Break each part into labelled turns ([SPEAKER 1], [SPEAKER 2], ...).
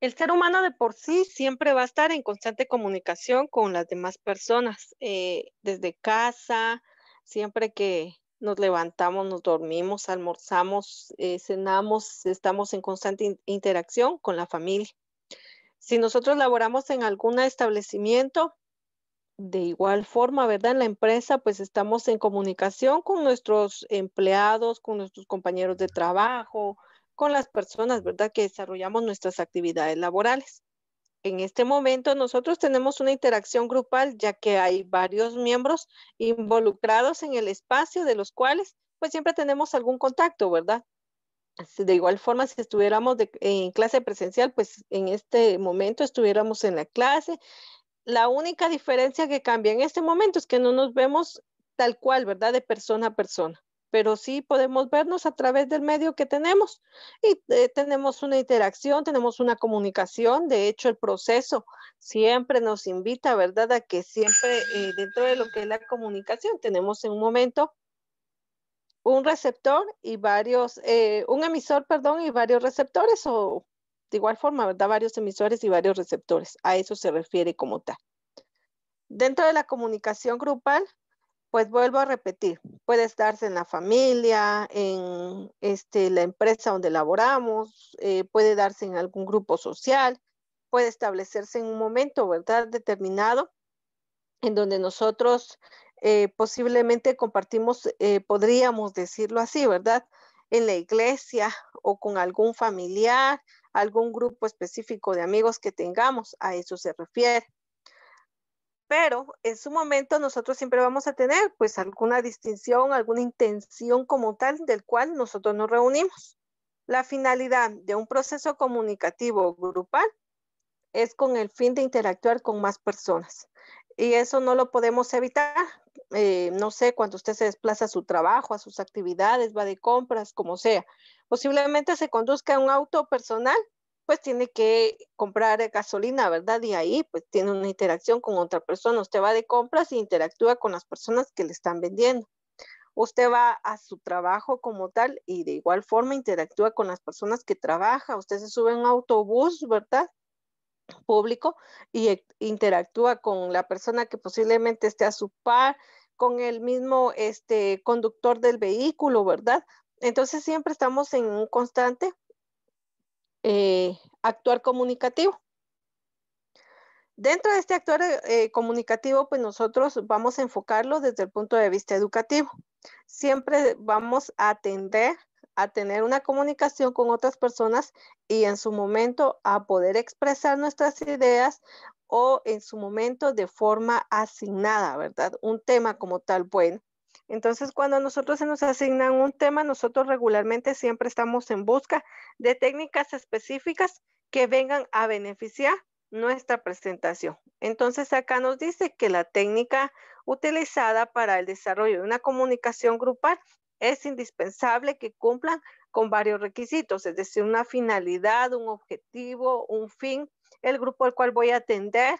[SPEAKER 1] El ser humano de por sí siempre va a estar en constante comunicación con las demás personas, eh, desde casa, siempre que nos levantamos, nos dormimos, almorzamos, eh, cenamos, estamos en constante interacción con la familia. Si nosotros laboramos en algún establecimiento, de igual forma, ¿verdad? En la empresa, pues estamos en comunicación con nuestros empleados, con nuestros compañeros de trabajo, con las personas, ¿verdad? Que desarrollamos nuestras actividades laborales. En este momento nosotros tenemos una interacción grupal ya que hay varios miembros involucrados en el espacio de los cuales pues siempre tenemos algún contacto, ¿verdad? De igual forma, si estuviéramos en clase presencial, pues en este momento estuviéramos en la clase. La única diferencia que cambia en este momento es que no nos vemos tal cual, ¿verdad? De persona a persona pero sí podemos vernos a través del medio que tenemos y eh, tenemos una interacción, tenemos una comunicación, de hecho el proceso siempre nos invita, ¿verdad? A que siempre eh, dentro de lo que es la comunicación tenemos en un momento un receptor y varios, eh, un emisor, perdón, y varios receptores o de igual forma, ¿verdad? Varios emisores y varios receptores, a eso se refiere como tal. Dentro de la comunicación grupal pues vuelvo a repetir, puede darse en la familia, en este, la empresa donde laboramos, eh, puede darse en algún grupo social, puede establecerse en un momento, ¿verdad?, determinado, en donde nosotros eh, posiblemente compartimos, eh, podríamos decirlo así, ¿verdad?, en la iglesia o con algún familiar, algún grupo específico de amigos que tengamos, a eso se refiere pero en su momento nosotros siempre vamos a tener pues alguna distinción, alguna intención como tal del cual nosotros nos reunimos. La finalidad de un proceso comunicativo grupal es con el fin de interactuar con más personas y eso no lo podemos evitar. Eh, no sé, cuando usted se desplaza a su trabajo, a sus actividades, va de compras, como sea. Posiblemente se conduzca un auto personal pues tiene que comprar gasolina, ¿verdad? Y ahí pues tiene una interacción con otra persona. Usted va de compras e interactúa con las personas que le están vendiendo. Usted va a su trabajo como tal y de igual forma interactúa con las personas que trabaja. Usted se sube a un autobús, ¿verdad? Público y e, interactúa con la persona que posiblemente esté a su par, con el mismo este, conductor del vehículo, ¿verdad? Entonces siempre estamos en un constante eh, actuar comunicativo. Dentro de este actuar eh, comunicativo, pues nosotros vamos a enfocarlo desde el punto de vista educativo. Siempre vamos a atender a tener una comunicación con otras personas y en su momento a poder expresar nuestras ideas o en su momento de forma asignada, ¿verdad? Un tema como tal, bueno. Entonces, cuando a nosotros se nos asignan un tema, nosotros regularmente siempre estamos en busca de técnicas específicas que vengan a beneficiar nuestra presentación. Entonces, acá nos dice que la técnica utilizada para el desarrollo de una comunicación grupal es indispensable que cumplan con varios requisitos, es decir, una finalidad, un objetivo, un fin, el grupo al cual voy a atender,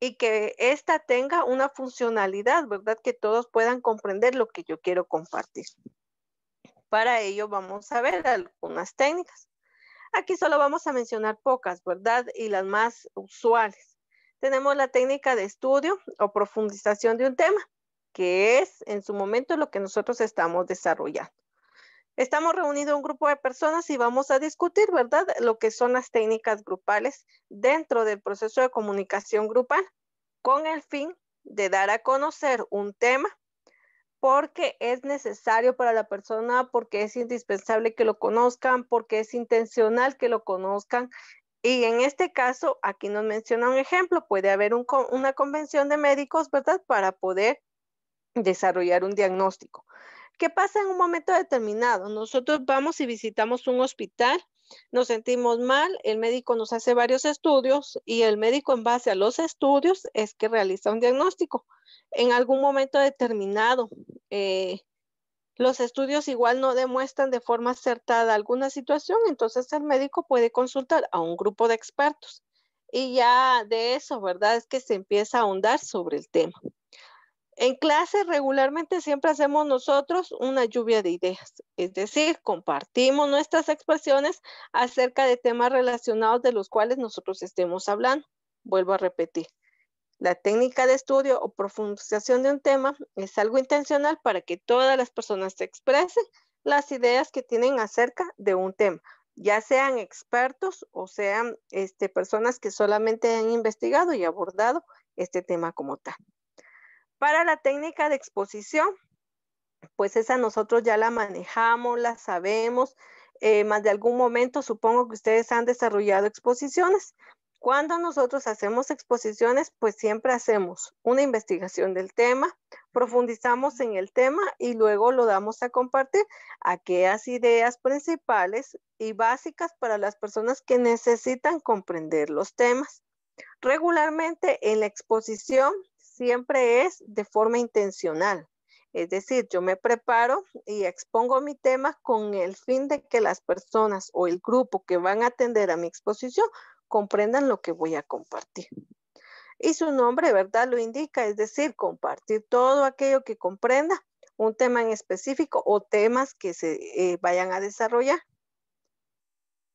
[SPEAKER 1] y que ésta tenga una funcionalidad, ¿verdad? Que todos puedan comprender lo que yo quiero compartir. Para ello vamos a ver algunas técnicas. Aquí solo vamos a mencionar pocas, ¿verdad? Y las más usuales. Tenemos la técnica de estudio o profundización de un tema, que es en su momento lo que nosotros estamos desarrollando. Estamos reunidos un grupo de personas y vamos a discutir, ¿verdad?, lo que son las técnicas grupales dentro del proceso de comunicación grupal con el fin de dar a conocer un tema porque es necesario para la persona, porque es indispensable que lo conozcan, porque es intencional que lo conozcan. Y en este caso, aquí nos menciona un ejemplo, puede haber una convención de médicos, ¿verdad? Para poder desarrollar un diagnóstico. ¿Qué pasa en un momento determinado? Nosotros vamos y visitamos un hospital, nos sentimos mal, el médico nos hace varios estudios y el médico en base a los estudios es que realiza un diagnóstico. En algún momento determinado, eh, los estudios igual no demuestran de forma acertada alguna situación, entonces el médico puede consultar a un grupo de expertos. Y ya de eso, ¿verdad? Es que se empieza a ahondar sobre el tema. En clase regularmente siempre hacemos nosotros una lluvia de ideas, es decir, compartimos nuestras expresiones acerca de temas relacionados de los cuales nosotros estemos hablando. Vuelvo a repetir, la técnica de estudio o profundización de un tema es algo intencional para que todas las personas expresen las ideas que tienen acerca de un tema, ya sean expertos o sean este, personas que solamente han investigado y abordado este tema como tal. Para la técnica de exposición, pues esa nosotros ya la manejamos, la sabemos, eh, más de algún momento supongo que ustedes han desarrollado exposiciones. Cuando nosotros hacemos exposiciones, pues siempre hacemos una investigación del tema, profundizamos en el tema y luego lo damos a compartir aquellas ideas principales y básicas para las personas que necesitan comprender los temas. Regularmente en la exposición siempre es de forma intencional. Es decir, yo me preparo y expongo mi tema con el fin de que las personas o el grupo que van a atender a mi exposición comprendan lo que voy a compartir. Y su nombre, ¿verdad? Lo indica, es decir, compartir todo aquello que comprenda un tema en específico o temas que se eh, vayan a desarrollar.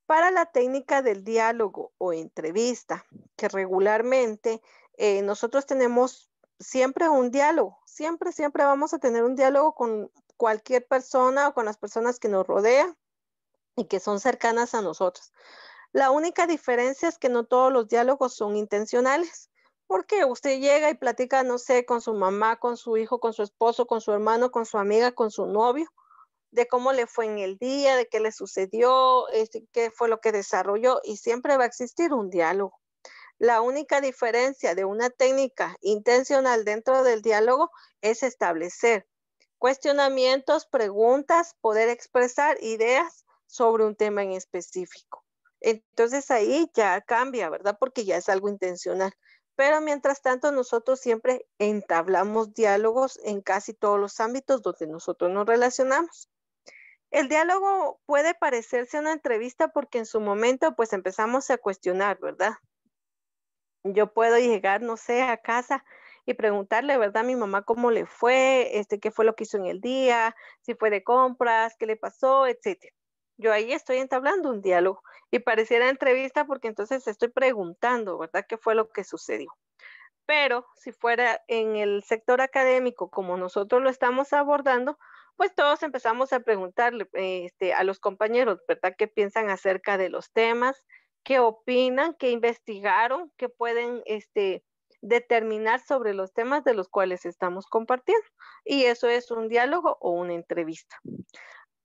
[SPEAKER 1] Para la técnica del diálogo o entrevista, que regularmente eh, nosotros tenemos siempre un diálogo, siempre, siempre vamos a tener un diálogo con cualquier persona o con las personas que nos rodean y que son cercanas a nosotros. La única diferencia es que no todos los diálogos son intencionales, porque usted llega y platica, no sé, con su mamá, con su hijo, con su esposo, con su hermano, con su amiga, con su novio, de cómo le fue en el día, de qué le sucedió, este, qué fue lo que desarrolló, y siempre va a existir un diálogo. La única diferencia de una técnica intencional dentro del diálogo es establecer cuestionamientos, preguntas, poder expresar ideas sobre un tema en específico. Entonces ahí ya cambia, ¿verdad? Porque ya es algo intencional. Pero mientras tanto, nosotros siempre entablamos diálogos en casi todos los ámbitos donde nosotros nos relacionamos. El diálogo puede parecerse a una entrevista porque en su momento pues empezamos a cuestionar, ¿verdad? yo puedo llegar, no sé, a casa y preguntarle, ¿verdad? A mi mamá cómo le fue, este, qué fue lo que hizo en el día, si fue de compras, qué le pasó, etcétera. Yo ahí estoy entablando un diálogo y pareciera entrevista porque entonces estoy preguntando, ¿verdad? ¿Qué fue lo que sucedió? Pero si fuera en el sector académico, como nosotros lo estamos abordando, pues todos empezamos a preguntarle este, a los compañeros, ¿verdad? ¿Qué piensan acerca de los temas? qué opinan, que investigaron, que pueden este, determinar sobre los temas de los cuales estamos compartiendo. Y eso es un diálogo o una entrevista.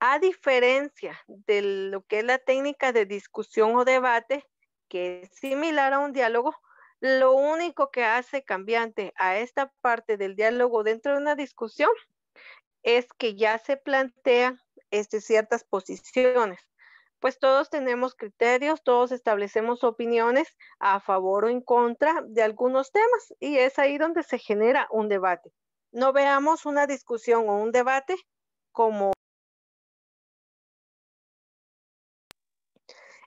[SPEAKER 1] A diferencia de lo que es la técnica de discusión o debate, que es similar a un diálogo, lo único que hace cambiante a esta parte del diálogo dentro de una discusión es que ya se plantean este, ciertas posiciones pues todos tenemos criterios, todos establecemos opiniones a favor o en contra de algunos temas y es ahí donde se genera un debate. No veamos una discusión o un debate como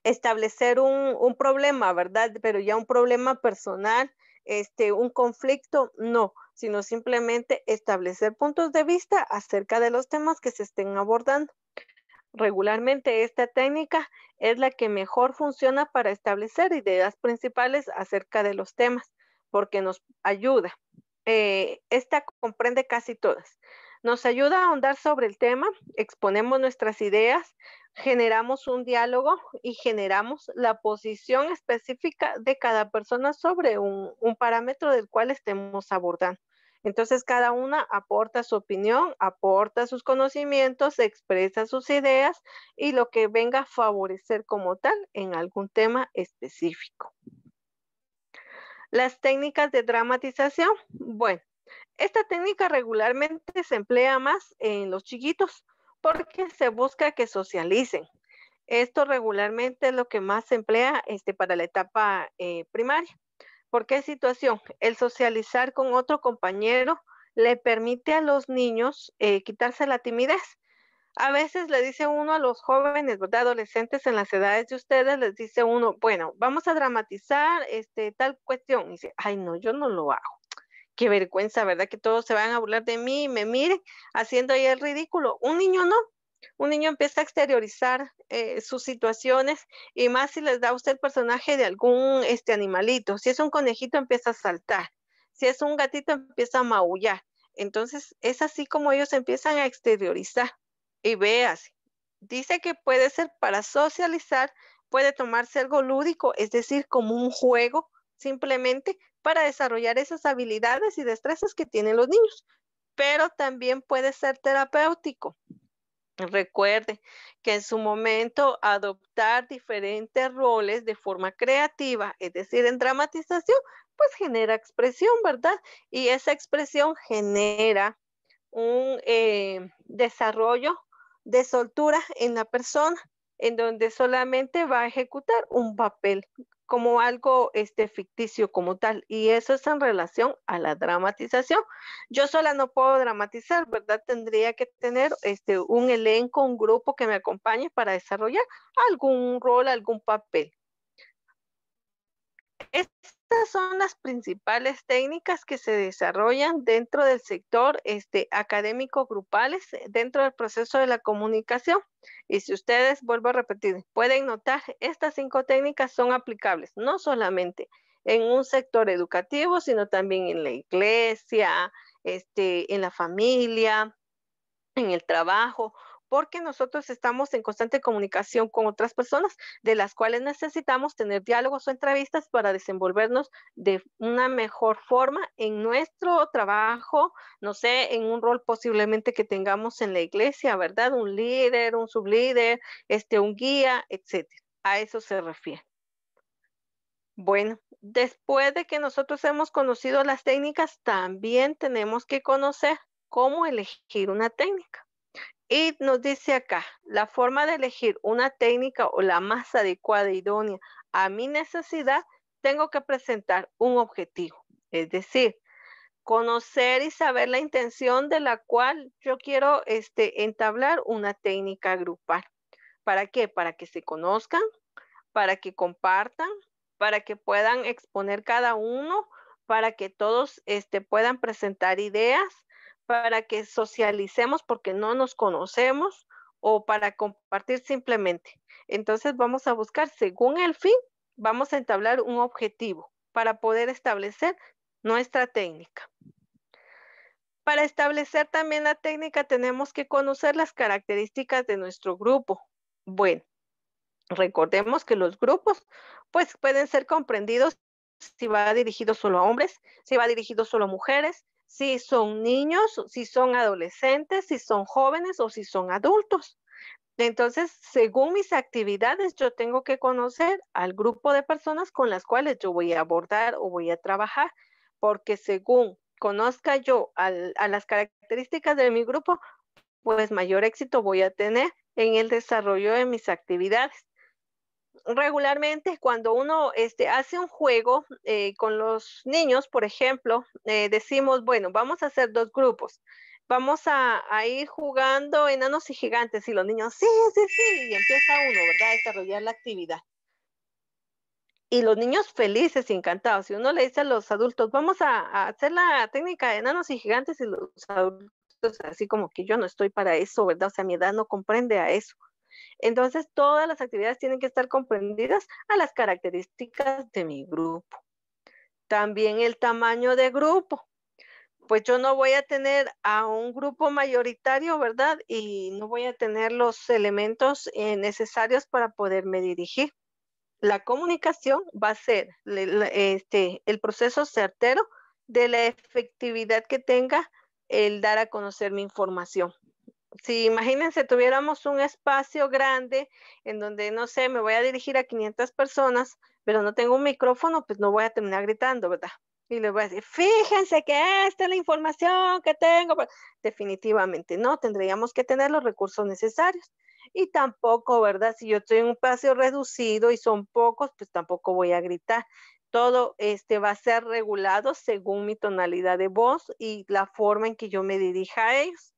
[SPEAKER 1] establecer un, problema, ¿verdad? Pero ya un problema personal, este, un conflicto, no, sino simplemente establecer puntos de vista acerca de los temas que se estén abordando. Regularmente esta técnica es la que mejor funciona para establecer ideas principales acerca de los temas, porque nos ayuda. Eh, esta comprende casi todas. Nos ayuda a ahondar sobre el tema, exponemos nuestras ideas, generamos un diálogo y generamos la posición específica de cada persona sobre un parámetro del cual estemos abordando. Entonces cada una aporta su opinión, aporta sus conocimientos, expresa sus ideas y lo que venga a favorecer como tal en algún tema específico. Las técnicas de dramatización. Bueno, esta técnica regularmente se emplea más en los chiquitos porque se busca que socialicen. Esto regularmente es lo que más se emplea este, para la etapa eh, primaria. ¿Por qué situación? El socializar con otro compañero le permite a los niños eh, quitarse la timidez. A veces le dice uno a los jóvenes, ¿verdad? Adolescentes en las edades de ustedes, les dice uno, bueno, vamos a dramatizar este, tal cuestión. Y dice, ay, no, yo no lo hago. Qué vergüenza, ¿verdad? Que todos se van a burlar de mí y me miren haciendo ahí el ridículo. Un niño no, un niño empieza a exteriorizar eh, sus situaciones y más si les da a usted el personaje de algún este animalito. Si es un conejito empieza a saltar, si es un gatito empieza a maullar. Entonces es así como ellos empiezan a exteriorizar y veas. Dice que puede ser para socializar, puede tomarse algo lúdico, es decir, como un juego simplemente para desarrollar esas habilidades y destrezas que tienen los niños, pero también puede ser terapéutico Recuerde que en su momento adoptar diferentes roles de forma creativa, es decir, en dramatización, pues genera expresión, ¿verdad? Y esa expresión genera un eh, desarrollo de soltura en la persona en donde solamente va a ejecutar un papel como algo este, ficticio como tal. Y eso es en relación a la dramatización. Yo sola no puedo dramatizar, ¿verdad? Tendría que tener este, un elenco, un grupo que me acompañe para desarrollar algún rol, algún papel. Es estas son las principales técnicas que se desarrollan dentro del sector este, académico grupales, eh, dentro del proceso de la comunicación. Y si ustedes, vuelvo a repetir, pueden notar, estas cinco técnicas son aplicables, no solamente en un sector educativo, sino también en la iglesia, este, en la familia, en el trabajo porque nosotros estamos en constante comunicación con otras personas, de las cuales necesitamos tener diálogos o entrevistas para desenvolvernos de una mejor forma en nuestro trabajo, no sé, en un rol posiblemente que tengamos en la iglesia, ¿verdad? Un líder, un sublíder, este, un guía, etcétera. A eso se refiere. Bueno, después de que nosotros hemos conocido las técnicas, también tenemos que conocer cómo elegir una técnica. Y nos dice acá, la forma de elegir una técnica o la más adecuada e idónea a mi necesidad, tengo que presentar un objetivo, es decir, conocer y saber la intención de la cual yo quiero este, entablar una técnica grupal. ¿Para qué? Para que se conozcan, para que compartan, para que puedan exponer cada uno, para que todos este, puedan presentar ideas, para que socialicemos porque no nos conocemos o para compartir simplemente. Entonces vamos a buscar, según el fin, vamos a entablar un objetivo para poder establecer nuestra técnica. Para establecer también la técnica tenemos que conocer las características de nuestro grupo. Bueno, recordemos que los grupos pues pueden ser comprendidos si va dirigido solo a hombres, si va dirigido solo a mujeres, si son niños, si son adolescentes, si son jóvenes o si son adultos. Entonces, según mis actividades, yo tengo que conocer al grupo de personas con las cuales yo voy a abordar o voy a trabajar, porque según conozca yo a las características de mi grupo, pues mayor éxito voy a tener en el desarrollo de mis actividades regularmente cuando uno este, hace un juego eh, con los niños, por ejemplo, eh, decimos, bueno, vamos a hacer dos grupos. Vamos a, ir jugando enanos y gigantes y los niños, sí, sí, sí, y empieza uno, ¿verdad? A desarrollar la actividad. Y los niños felices y encantados. y uno le dice a los adultos, vamos a, a hacer la técnica de enanos y gigantes y los adultos, así como que yo no estoy para eso, ¿verdad? O sea, mi edad no comprende a eso. Entonces, todas las actividades tienen que estar comprendidas a las características de mi grupo. También el tamaño de grupo. Pues yo no voy a tener a un grupo mayoritario, ¿verdad? Y no voy a tener los elementos eh, necesarios para poderme dirigir. La comunicación va a ser este, el proceso certero de la efectividad que tenga el dar a conocer mi información si imagínense, tuviéramos un espacio grande en donde, no sé, me voy a dirigir a 500 personas, pero no tengo un micrófono, pues no voy a terminar gritando, ¿verdad? Y les voy a decir, fíjense que esta es la información que tengo. Pues, definitivamente no, tendríamos que tener los recursos necesarios. Y tampoco, ¿verdad? Si yo estoy en un espacio reducido y son pocos, pues tampoco voy a gritar todo este va a ser regulado según mi tonalidad de voz y la forma en que yo me dirija a ellos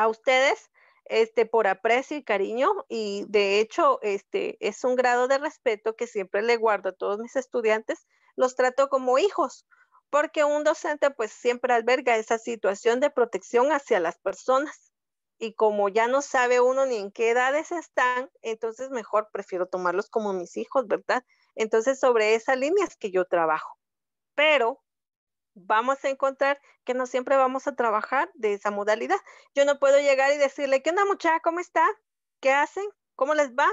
[SPEAKER 1] a ustedes este, por aprecio y cariño y de hecho este, es un grado de respeto que siempre le guardo a todos mis estudiantes, los trato como hijos, porque un docente pues siempre alberga esa situación de protección hacia las personas y como ya no sabe uno ni en qué edades están, entonces mejor prefiero tomarlos como mis hijos, ¿verdad? Entonces sobre esas líneas que yo trabajo. Pero vamos a encontrar que no siempre vamos a trabajar de esa modalidad. Yo no puedo llegar y decirle, ¿qué onda muchacha? ¿Cómo está? ¿Qué hacen? ¿Cómo les va?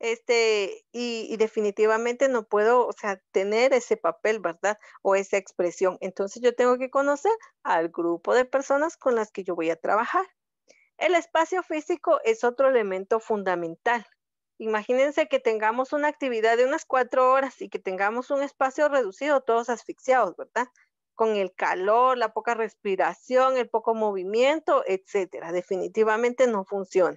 [SPEAKER 1] Este, y, definitivamente no puedo, tener ese papel, ¿verdad? O esa expresión. Entonces yo tengo que conocer al grupo de personas con las que yo voy a trabajar. El espacio físico es otro elemento fundamental. Imagínense que tengamos una actividad de unas cuatro horas y que tengamos un espacio reducido, todos asfixiados, ¿verdad? con el calor, la poca respiración, el poco movimiento, etcétera. Definitivamente no funciona.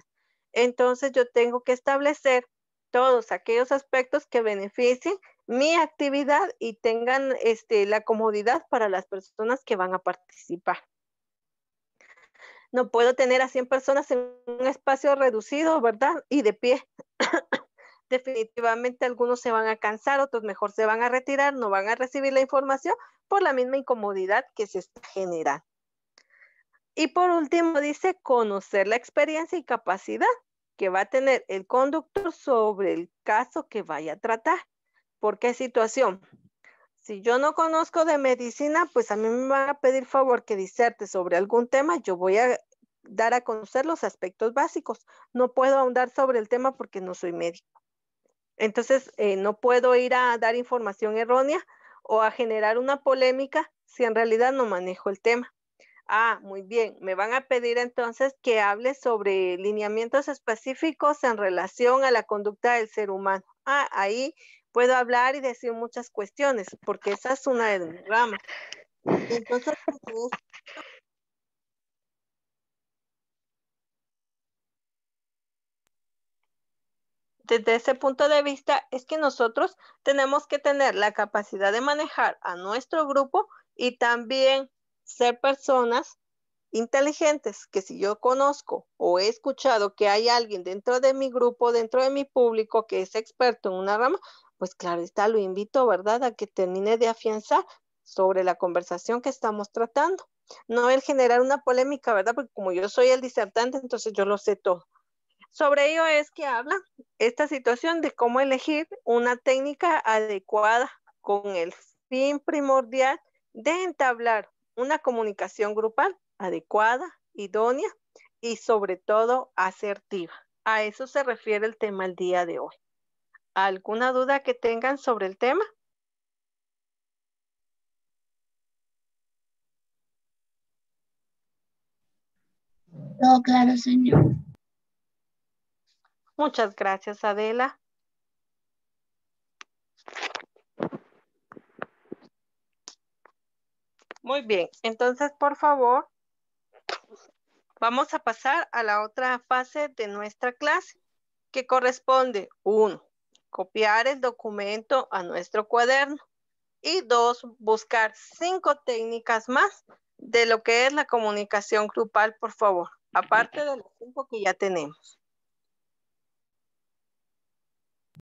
[SPEAKER 1] Entonces yo tengo que establecer todos aquellos aspectos que beneficien mi actividad y tengan este, la comodidad para las personas que van a participar. No puedo tener a 100 personas en un espacio reducido, ¿verdad? Y de pie. Definitivamente algunos se van a cansar, otros mejor se van a retirar, no van a recibir la información por la misma incomodidad que se está generando. Y por último, dice conocer la experiencia y capacidad que va a tener el conductor sobre el caso que vaya a tratar. ¿Por qué situación? Si yo no conozco de medicina, pues a mí me va a pedir favor que diserte sobre algún tema. Yo voy a dar a conocer los aspectos básicos. No puedo ahondar sobre el tema porque no soy médico. Entonces, eh, no puedo ir a dar información errónea o a generar una polémica si en realidad no manejo el tema. Ah, muy bien. Me van a pedir entonces que hable sobre lineamientos específicos en relación a la conducta del ser humano. Ah, ahí puedo hablar y decir muchas cuestiones, porque esa es una de mis ramas. Entonces, desde ese punto de vista es que nosotros tenemos que tener la capacidad de manejar a nuestro grupo y también ser personas inteligentes, que si yo conozco o he escuchado que hay alguien dentro de mi grupo, dentro de mi público que es experto en una rama, pues claro está, lo invito, ¿verdad?, a que termine de afianzar sobre la conversación que estamos tratando. No el generar una polémica, ¿verdad? Porque como yo soy el disertante, entonces yo lo sé todo. Sobre ello es que habla esta situación de cómo elegir una técnica adecuada con el fin primordial de entablar una comunicación grupal adecuada, idónea y sobre todo asertiva. A eso se refiere el tema el día de hoy. ¿Alguna duda que tengan sobre el tema? No, claro, señor. Muchas gracias, Adela. Muy bien, entonces por favor, vamos a pasar a la otra fase de nuestra clase que corresponde, uno, copiar el documento a nuestro cuaderno y dos, buscar cinco técnicas más de lo que es la comunicación grupal, por favor, aparte de los cinco que ya tenemos.